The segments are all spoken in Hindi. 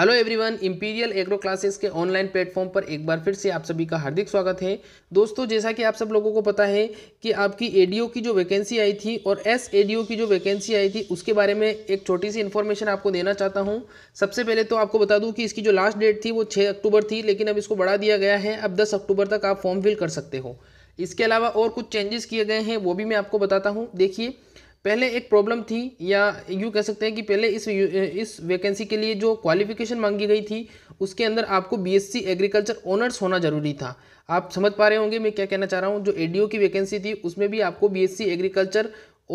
hello everyone imperial agro classes के ऑनलाइन प्लेटफॉर्म पर एक बार फिर से आप सभी का हार्दिक स्वागत है दोस्तों जैसा कि आप सब लोगों को पता है कि आपकी एडीओ की जो वैकेंसी आई थी और एस एडीओ की जो वैकेंसी आई थी उसके बारे में एक छोटी सी इन्फॉर्मेशन आपको देना चाहता हूं सबसे पहले तो आपको बता दूँ कि इसकी जो लास्ट डेट थी वो छः अक्टूबर थी लेकिन अब इसको बढ़ा दिया गया है अब दस अक्टूबर तक आप फॉर्म फिल कर सकते हो इसके अलावा और कुछ चेंजेस किए गए हैं वो भी मैं आपको बताता हूँ देखिए पहले एक प्रॉब्लम थी या यूँ कह सकते हैं कि पहले इस इस वैकेंसी के लिए जो क्वालिफिकेशन मांगी गई थी उसके अंदर आपको बीएससी एग्रीकल्चर ऑनर्स होना ज़रूरी था आप समझ पा रहे होंगे मैं क्या कहना चाह रहा हूँ जो एडीओ की वैकेंसी थी उसमें भी आपको बीएससी एग्रीकल्चर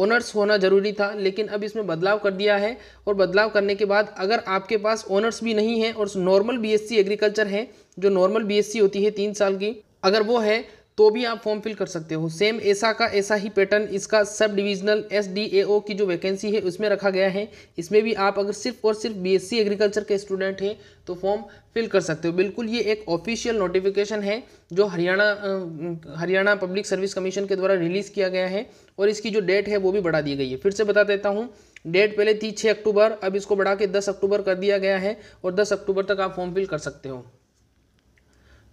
ऑनर्स होना ज़रूरी था लेकिन अब इसमें बदलाव कर दिया है और बदलाव करने के बाद अगर आपके पास ऑनर्स भी नहीं है और नॉर्मल बी एग्रीकल्चर है जो नॉर्मल बी होती है तीन साल की अगर वो है तो भी आप फॉर्म फिल कर सकते हो सेम ऐसा का ऐसा ही पैटर्न इसका सब डिविजनल एस की जो वैकेंसी है उसमें रखा गया है इसमें भी आप अगर सिर्फ और सिर्फ बी एग्रीकल्चर के स्टूडेंट हैं तो फॉर्म फिल कर सकते हो बिल्कुल ये एक ऑफिशियल नोटिफिकेशन है जो Haryana Haryana public service commission के द्वारा रिलीज़ किया गया है और इसकी जो डेट है वो भी बढ़ा दी गई है फिर से बता देता हूँ डेट पहले थी छः अक्टूबर अब इसको बढ़ा के दस अक्टूबर कर दिया गया है और दस अक्टूबर तक आप फॉर्म फिल कर सकते हो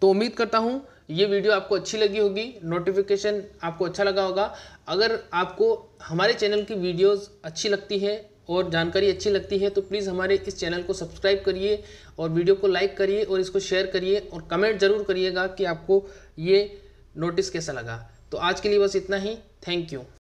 तो उम्मीद करता हूँ ये वीडियो आपको अच्छी लगी होगी नोटिफिकेशन आपको अच्छा लगा होगा अगर आपको हमारे चैनल की वीडियोस अच्छी लगती है और जानकारी अच्छी लगती है तो प्लीज़ हमारे इस चैनल को सब्सक्राइब करिए और वीडियो को लाइक करिए और इसको शेयर करिए और कमेंट ज़रूर करिएगा कि आपको ये नोटिस कैसा लगा तो आज के लिए बस इतना ही थैंक यू